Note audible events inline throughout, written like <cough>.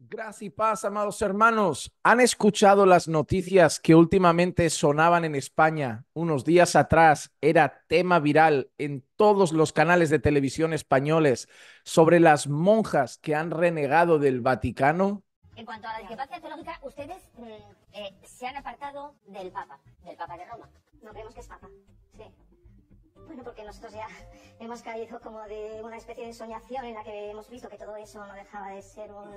Gracias y paz, amados hermanos. ¿Han escuchado las noticias que últimamente sonaban en España? Unos días atrás era tema viral en todos los canales de televisión españoles sobre las monjas que han renegado del Vaticano. En cuanto a la teológica, ustedes mm, eh, se han apartado del Papa, del Papa de Roma. No creemos que es Papa. Sí. Bueno, porque nosotros ya hemos caído como de una especie de soñación en la que hemos visto que todo eso no dejaba de ser un,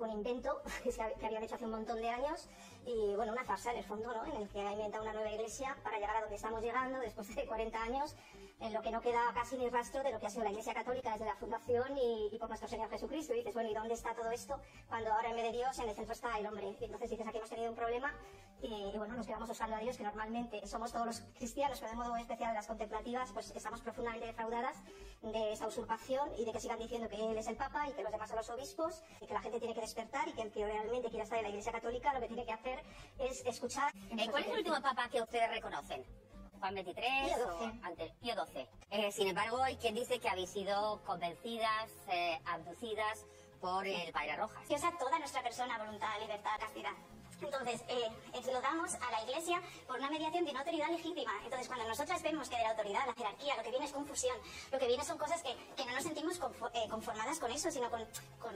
un invento <laughs> que, se, que habían hecho hace un montón de años y, bueno, una farsa en el fondo, ¿no? En el que ha inventado una nueva iglesia para llegar a donde estamos llegando después de 40 años, en lo que no queda casi ni rastro de lo que ha sido la iglesia católica desde la fundación y, y por nuestro Señor Jesucristo. Y dices, bueno, ¿y dónde está todo esto cuando ahora en vez de Dios en el centro está el hombre? Y entonces dices, aquí hemos tenido un problema y bueno, nos quedamos usando a Dios, que normalmente somos todos los cristianos, pero de modo especial las contemplativas, pues estamos profundamente defraudadas de esa usurpación y de que sigan diciendo que él es el Papa y que los demás son los obispos y que la gente tiene que despertar y que el que realmente quiera estar en la Iglesia Católica lo que tiene que hacer es escuchar. Eh, ¿Cuál es el último Papa que ustedes reconocen? Juan 23 o ante Pío XII. Eh, sin embargo, hay quien dice que habéis sido convencidas, eh, abducidas por el Padre Rojas. Dios a toda nuestra persona, voluntad, libertad, castidad. Entonces, eh, damos a la Iglesia por una mediación de una autoridad legítima. Entonces, cuando nosotras vemos que de la autoridad, la jerarquía, lo que viene es confusión, lo que viene son cosas que, no nos sentimos eh, conformadas con eso, sino con,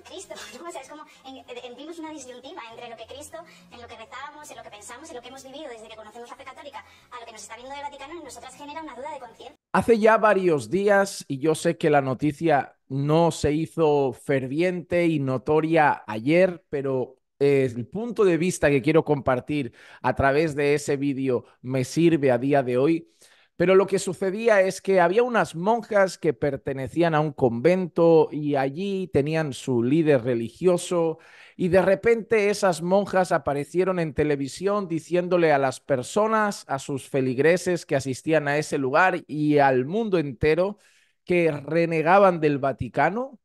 Cristo. <laughs> ¿no? O sea, es como en, vimos una disyuntiva entre lo que Cristo, en lo que rezábamos, en lo que pensamos, en lo que hemos vivido desde que conocemos la fe católica, a lo que nos está viendo del Vaticano, y nosotras genera una duda de conciencia. Hace ya varios días, y yo sé que la noticia no se hizo ferviente y notoria ayer, pero el punto de vista que quiero compartir a través de ese vídeo me sirve a día de hoy. Pero lo que sucedía es que había unas monjas que pertenecían a un convento y allí tenían su líder religioso y de repente esas monjas aparecieron en televisión diciéndole a las personas, a sus feligreses que asistían a ese lugar y al mundo entero que renegaban del Vaticano,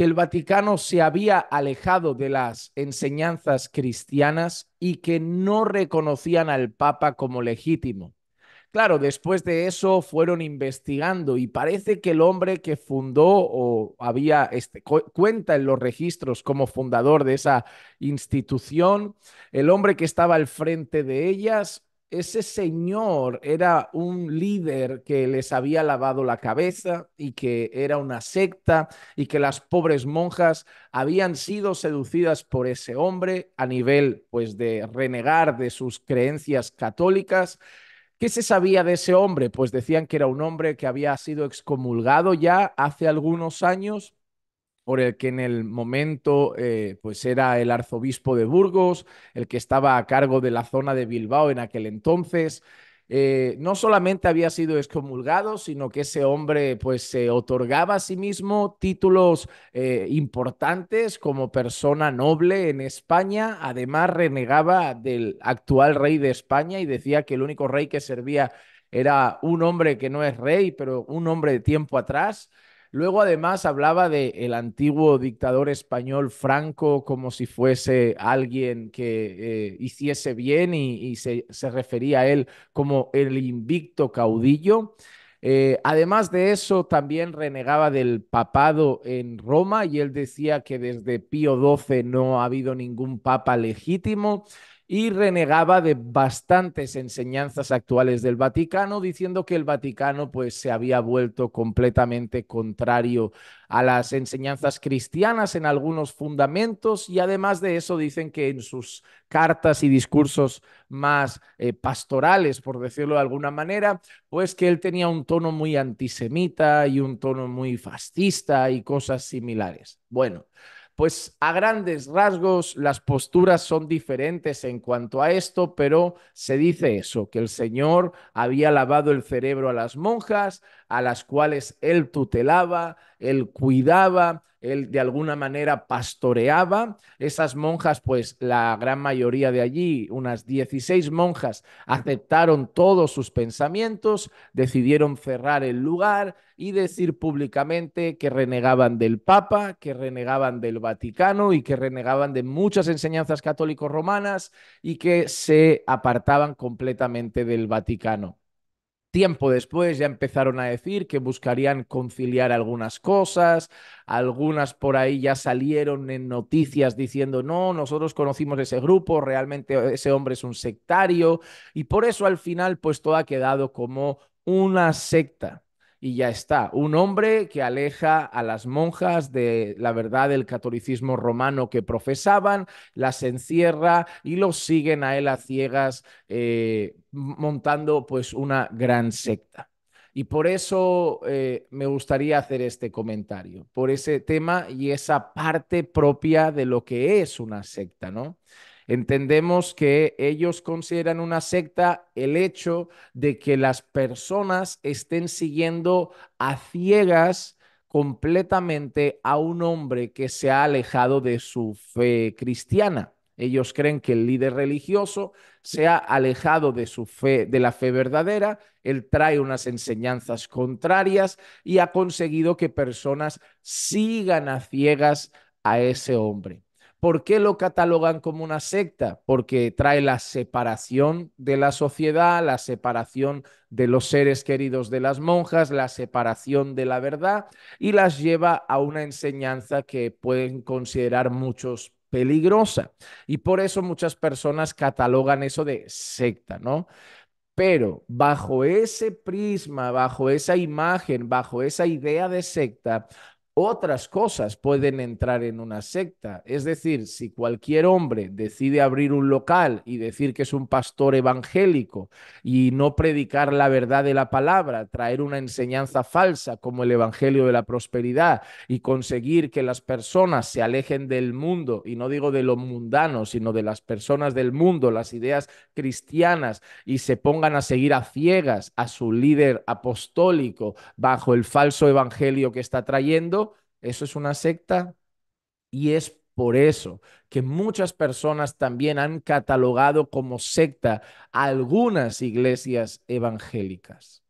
que el Vaticano se había alejado de las enseñanzas cristianas y que no reconocían al Papa como legítimo. Claro, después de eso fueron investigando y parece que el hombre que fundó o había este, cuenta en los registros como fundador de esa institución, el hombre que estaba al frente de ellas ese señor era un líder que les había lavado la cabeza y que era una secta y que las pobres monjas habían sido seducidas por ese hombre a nivel pues de renegar de sus creencias católicas. ¿Qué se sabía de ese hombre? Pues decían que era un hombre que había sido excomulgado ya hace algunos años por el que en el momento eh, pues era el arzobispo de Burgos, el que estaba a cargo de la zona de Bilbao en aquel entonces. Eh, no solamente había sido excomulgado, sino que ese hombre pues se otorgaba a sí mismo títulos eh, importantes como persona noble en España. Además renegaba del actual rey de España y decía que el único rey que servía era un hombre que no es rey, pero un hombre de tiempo atrás. Luego además hablaba de el antiguo dictador español Franco como si fuese alguien que eh, hiciese bien y, se, refería a él como el invicto caudillo. Eh, además de eso, también renegaba del papado en Roma y él decía que desde Pío XII no ha habido ningún papa legítimo y renegaba de bastantes enseñanzas actuales del Vaticano, diciendo que el Vaticano pues se había vuelto completamente contrario a las enseñanzas cristianas en algunos fundamentos y además de eso dicen que en sus cartas y discursos más eh, pastorales, por decirlo de alguna manera, pues que él tenía un tono muy antisemita y un tono muy fascista y cosas similares. Bueno, pues a grandes rasgos las posturas son diferentes en cuanto a esto, pero se dice eso, que el Señor había lavado el cerebro a las monjas, a las cuales él tutelaba, él cuidaba, él de alguna manera pastoreaba. Esas monjas, pues la gran mayoría de allí, unas 16 monjas, aceptaron todos sus pensamientos, decidieron cerrar el lugar y decir públicamente que renegaban del Papa, que renegaban del Vaticano y que renegaban de muchas enseñanzas católicos romanas y que se apartaban completamente del Vaticano. Tiempo después ya empezaron a decir que buscarían conciliar algunas cosas, algunas por ahí ya salieron en noticias diciendo, no, nosotros conocimos ese grupo, realmente ese hombre es un sectario, y por eso al final pues todo ha quedado como una secta y ya está. Un hombre que aleja a las monjas de la verdad del catolicismo romano que profesaban, las encierra y los siguen a él a ciegas, eh, montando pues una gran secta. Y por eso eh, me gustaría hacer este comentario, por ese tema y esa parte propia de lo que es una secta, ¿no? Entendemos que ellos consideran una secta el hecho de que las personas estén siguiendo a ciegas completamente a un hombre que se ha alejado de su fe cristiana. Ellos creen que el líder religioso se ha alejado de su fe, de la fe verdadera, él trae unas enseñanzas contrarias y ha conseguido que personas sigan a ciegas a ese hombre. ¿Por qué lo catalogan como una secta? Porque trae la separación de la sociedad, la separación de los seres queridos de las monjas, la separación de la verdad y las lleva a una enseñanza que pueden considerar muchos peligrosa. Y por eso muchas personas catalogan eso de secta, ¿no? Pero bajo ese prisma, bajo esa imagen, bajo esa idea de secta, otras cosas pueden entrar en una secta. Es decir, si cualquier hombre decide abrir un local y decir que es un pastor evangélico y no predicar la verdad de la palabra, traer una enseñanza falsa como el Evangelio de la Prosperidad y conseguir que las personas se alejen del mundo, y no digo de lo mundano, sino de las personas del mundo, las ideas cristianas, y se pongan a seguir a ciegas a su líder apostólico bajo el falso evangelio que está trayendo, eso es una secta y es por eso que muchas personas también han catalogado como secta algunas iglesias evangélicas.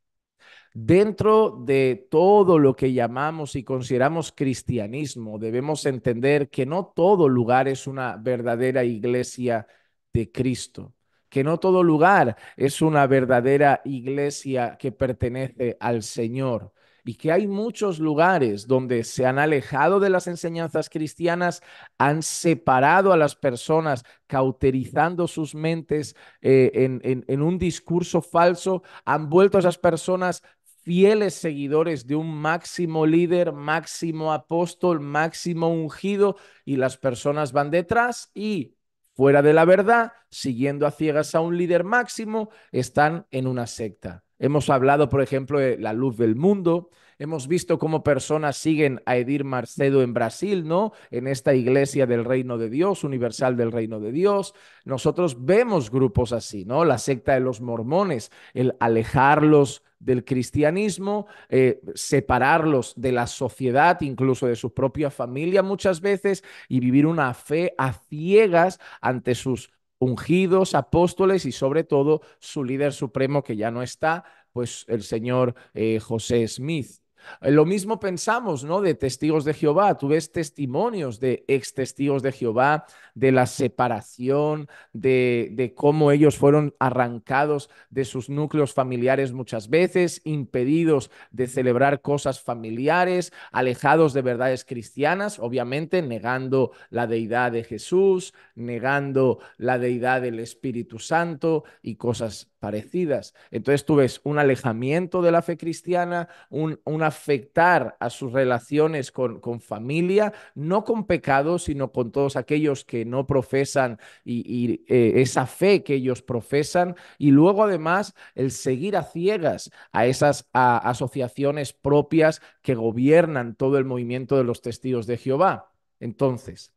Dentro de todo lo que llamamos y consideramos cristianismo, debemos entender que no todo lugar es una verdadera iglesia de Cristo, que no todo lugar es una verdadera iglesia que pertenece al Señor y que hay muchos lugares donde se han alejado de las enseñanzas cristianas, han separado a las personas, cauterizando sus mentes eh, en, en un discurso falso, han vuelto a esas personas fieles seguidores de un máximo líder, máximo apóstol, máximo ungido, y las personas van detrás y fuera de la verdad, siguiendo a ciegas a un líder máximo, están en una secta. Hemos hablado, por ejemplo, de la luz del mundo. Hemos visto cómo personas siguen a Edir Marcedo en Brasil, ¿no? En esta iglesia del reino de Dios, universal del reino de Dios. Nosotros vemos grupos así, ¿no? La secta de los mormones, el alejarlos del cristianismo, eh, separarlos de la sociedad, incluso de su propia familia muchas veces, y vivir una fe a ciegas ante sus ungidos, apóstoles y sobre todo su líder supremo que ya no está, pues el señor eh, José Smith. Eh, lo mismo pensamos, ¿no? De testigos de Jehová. Tú ves testimonios de ex testigos de Jehová, de la separación, de, cómo ellos fueron arrancados de sus núcleos familiares muchas veces, impedidos de celebrar cosas familiares, alejados de verdades cristianas, obviamente negando la deidad de Jesús, negando la deidad del Espíritu Santo y cosas parecidas. Entonces tú ves un alejamiento de la fe cristiana, una afectar a sus relaciones con, familia, no con pecados, sino con todos aquellos que no profesan y, eh, esa fe que ellos profesan. Y luego además el seguir a ciegas a esas asociaciones propias que gobiernan todo el movimiento de los testigos de Jehová. Entonces,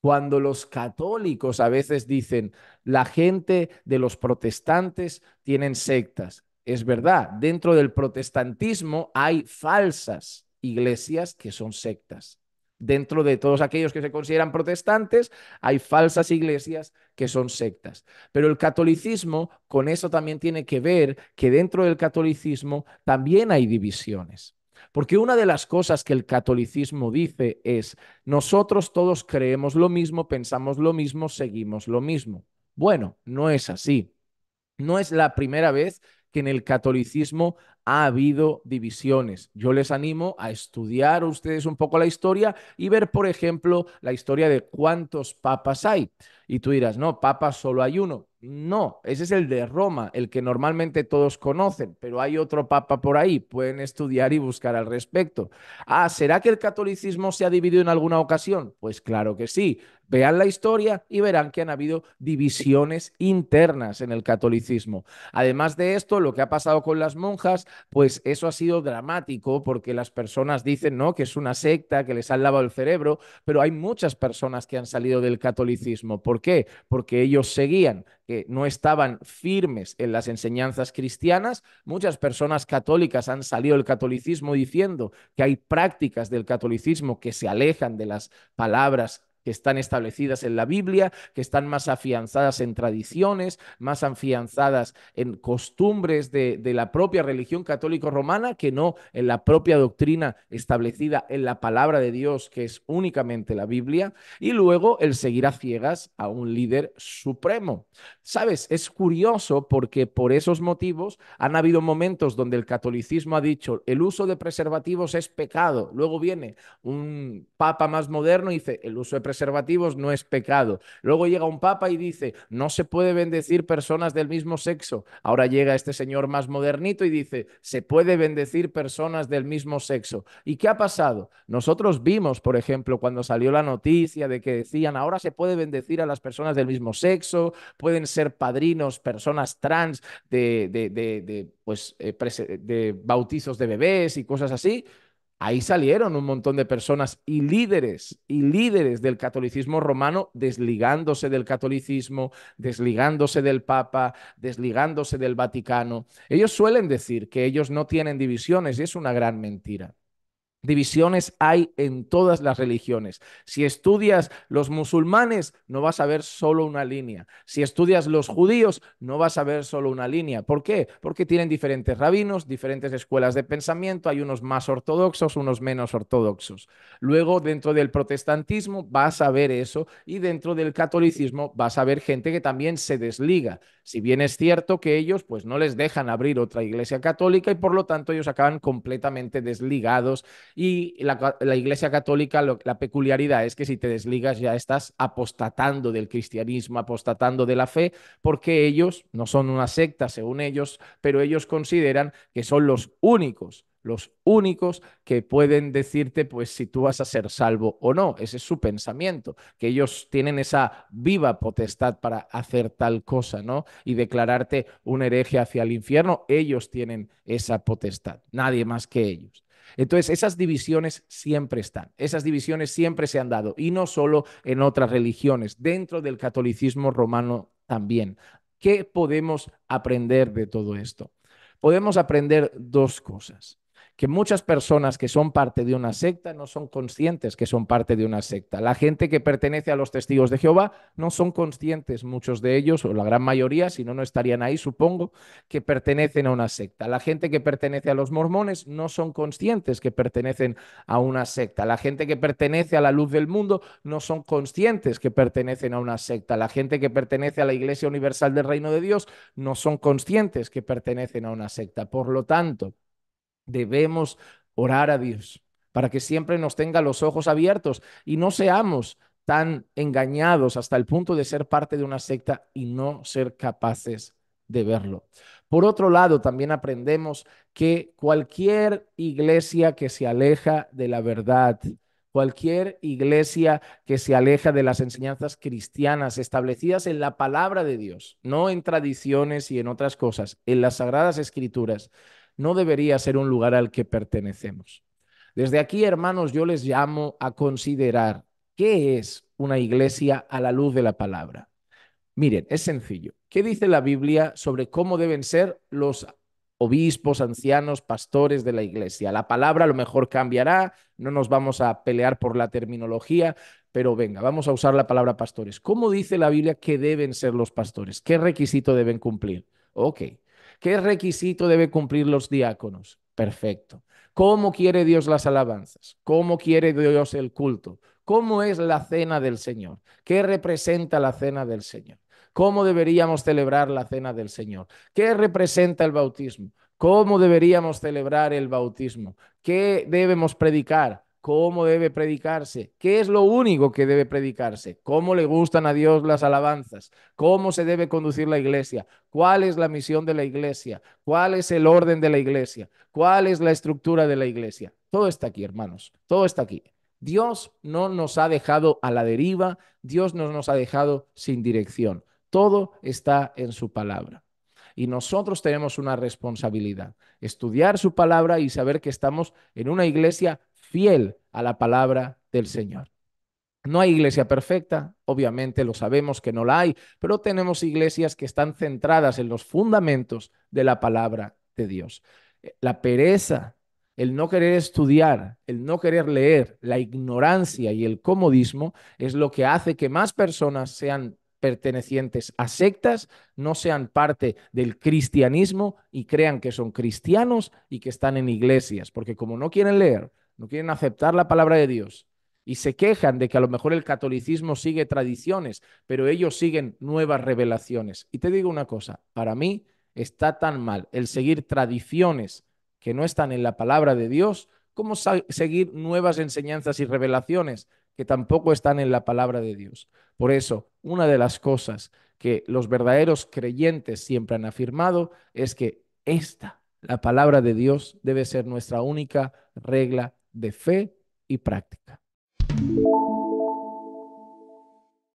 cuando los católicos a veces dicen, la gente de los protestantes tienen sectas, es verdad, dentro del protestantismo hay falsas iglesias que son sectas. Dentro de todos aquellos que se consideran protestantes, hay falsas iglesias que son sectas. Pero el catolicismo, con eso también tiene que ver que dentro del catolicismo también hay divisiones. Porque una de las cosas que el catolicismo dice es, nosotros todos creemos lo mismo, pensamos lo mismo, seguimos lo mismo. Bueno, no es así. No es la primera vez que en el catolicismo ha habido divisiones. Yo les animo a estudiar ustedes un poco la historia y ver, por ejemplo, la historia de cuántos papas hay. Y tú dirás, no, papas solo hay uno. No, ese es el de Roma, el que normalmente todos conocen, pero hay otro papa por ahí, pueden estudiar y buscar al respecto. Ah, ¿será que el catolicismo se ha dividido en alguna ocasión? Pues claro que sí, Vean la historia y verán que han habido divisiones internas en el catolicismo. Además de esto, lo que ha pasado con las monjas, pues eso ha sido dramático porque las personas dicen, ¿no?, que es una secta, que les han lavado el cerebro, pero hay muchas personas que han salido del catolicismo. ¿Por qué? Porque ellos seguían que no estaban firmes en las enseñanzas cristianas. Muchas personas católicas han salido del catolicismo diciendo que hay prácticas del catolicismo que se alejan de las palabras que están establecidas en la Biblia, que están más afianzadas en tradiciones, más afianzadas en costumbres de, la propia religión católico romana, que no en la propia doctrina establecida en la palabra de Dios, que es únicamente la Biblia, y luego el seguir a ciegas a un líder supremo. Sabes, es curioso porque por esos motivos han habido momentos donde el catolicismo ha dicho el uso de preservativos es pecado, luego viene un papa más moderno y dice el uso de preservativos preservativos no es pecado. Luego llega un papa y dice, no se puede bendecir personas del mismo sexo. Ahora llega este señor más modernito y dice, se puede bendecir personas del mismo sexo. ¿Y qué ha pasado? Nosotros vimos, por ejemplo, cuando salió la noticia de que decían, ahora se puede bendecir a las personas del mismo sexo, pueden ser padrinos personas trans de, de pues, eh, bautizos de bebés y cosas así. Ahí salieron un montón de personas y líderes, y líderes del catolicismo romano desligándose del catolicismo, desligándose del Papa, desligándose del Vaticano. Ellos suelen decir que ellos no tienen divisiones y es una gran mentira. Divisiones hay en todas las religiones. Si estudias los musulmanes, no vas a ver solo una línea. Si estudias los judíos, no vas a ver solo una línea. ¿Por qué? Porque tienen diferentes rabinos, diferentes escuelas de pensamiento. Hay unos más ortodoxos, unos menos ortodoxos. Luego, dentro del protestantismo, vas a ver eso. Y dentro del catolicismo, vas a ver gente que también se desliga. Si bien es cierto que ellos pues no les dejan abrir otra iglesia católica y por lo tanto ellos acaban completamente desligados y la, iglesia católica, la peculiaridad es que si te desligas ya estás apostatando del cristianismo, apostatando de la fe, porque ellos no son una secta según ellos, pero ellos consideran que son los únicos los únicos que pueden decirte pues si tú vas a ser salvo o no. Ese es su pensamiento, que ellos tienen esa viva potestad para hacer tal cosa, ¿no? Y declararte un hereje hacia el infierno, ellos tienen esa potestad, nadie más que ellos. Entonces, esas divisiones siempre están, esas divisiones siempre se han dado, y no solo en otras religiones, dentro del catolicismo romano también. ¿Qué podemos aprender de todo esto? Podemos aprender dos cosas que muchas personas que son parte de una secta no son conscientes que son parte de una secta. La gente que pertenece a los testigos de Jehová no son conscientes, muchos de ellos, o la gran mayoría, si no, no estarían ahí, supongo, que pertenecen a una secta. La gente que pertenece a los mormones no son conscientes que pertenecen a una secta. La gente que pertenece a la luz del mundo no son conscientes que pertenecen a una secta. La gente que pertenece a la Iglesia Universal del Reino de Dios no son conscientes que pertenecen a una secta. Por lo tanto, Debemos orar a Dios para que siempre nos tenga los ojos abiertos y no seamos tan engañados hasta el punto de ser parte de una secta y no ser capaces de verlo. Por otro lado, también aprendemos que cualquier iglesia que se aleja de la verdad, cualquier iglesia que se aleja de las enseñanzas cristianas establecidas en la palabra de Dios, no en tradiciones y en otras cosas, en las sagradas escrituras, no debería ser un lugar al que pertenecemos. Desde aquí, hermanos, yo les llamo a considerar qué es una iglesia a la luz de la palabra. Miren, es sencillo. ¿Qué dice la Biblia sobre cómo deben ser los obispos, ancianos, pastores de la iglesia? La palabra a lo mejor cambiará, no nos vamos a pelear por la terminología, pero venga, vamos a usar la palabra pastores. ¿Cómo dice la Biblia que deben ser los pastores? ¿Qué requisito deben cumplir? Ok, ¿Qué requisito debe cumplir los diáconos? Perfecto. ¿Cómo quiere Dios las alabanzas? ¿Cómo quiere Dios el culto? ¿Cómo es la cena del Señor? ¿Qué representa la cena del Señor? ¿Cómo deberíamos celebrar la cena del Señor? ¿Qué representa el bautismo? ¿Cómo deberíamos celebrar el bautismo? ¿Qué debemos predicar? cómo debe predicarse, qué es lo único que debe predicarse, cómo le gustan a Dios las alabanzas, cómo se debe conducir la iglesia, cuál es la misión de la iglesia, cuál es el orden de la iglesia, cuál es la estructura de la iglesia. Todo está aquí, hermanos, todo está aquí. Dios no nos ha dejado a la deriva, Dios no nos ha dejado sin dirección. Todo está en su palabra. Y nosotros tenemos una responsabilidad, estudiar su palabra y saber que estamos en una iglesia fiel a la palabra del Señor. No hay iglesia perfecta, obviamente lo sabemos que no la hay, pero tenemos iglesias que están centradas en los fundamentos de la palabra de Dios. Eh, la pereza, el no querer estudiar, el no querer leer, la ignorancia y el comodismo es lo que hace que más personas sean pertenecientes a sectas, no sean parte del cristianismo y crean que son cristianos y que están en iglesias, porque como no quieren leer, no quieren aceptar la palabra de Dios y se quejan de que a lo mejor el catolicismo sigue tradiciones, pero ellos siguen nuevas revelaciones. Y te digo una cosa, para mí está tan mal el seguir tradiciones que no están en la palabra de Dios como seguir nuevas enseñanzas y revelaciones que tampoco están en la palabra de Dios. Por eso, una de las cosas que los verdaderos creyentes siempre han afirmado es que esta, la palabra de Dios, debe ser nuestra única regla de fe y práctica.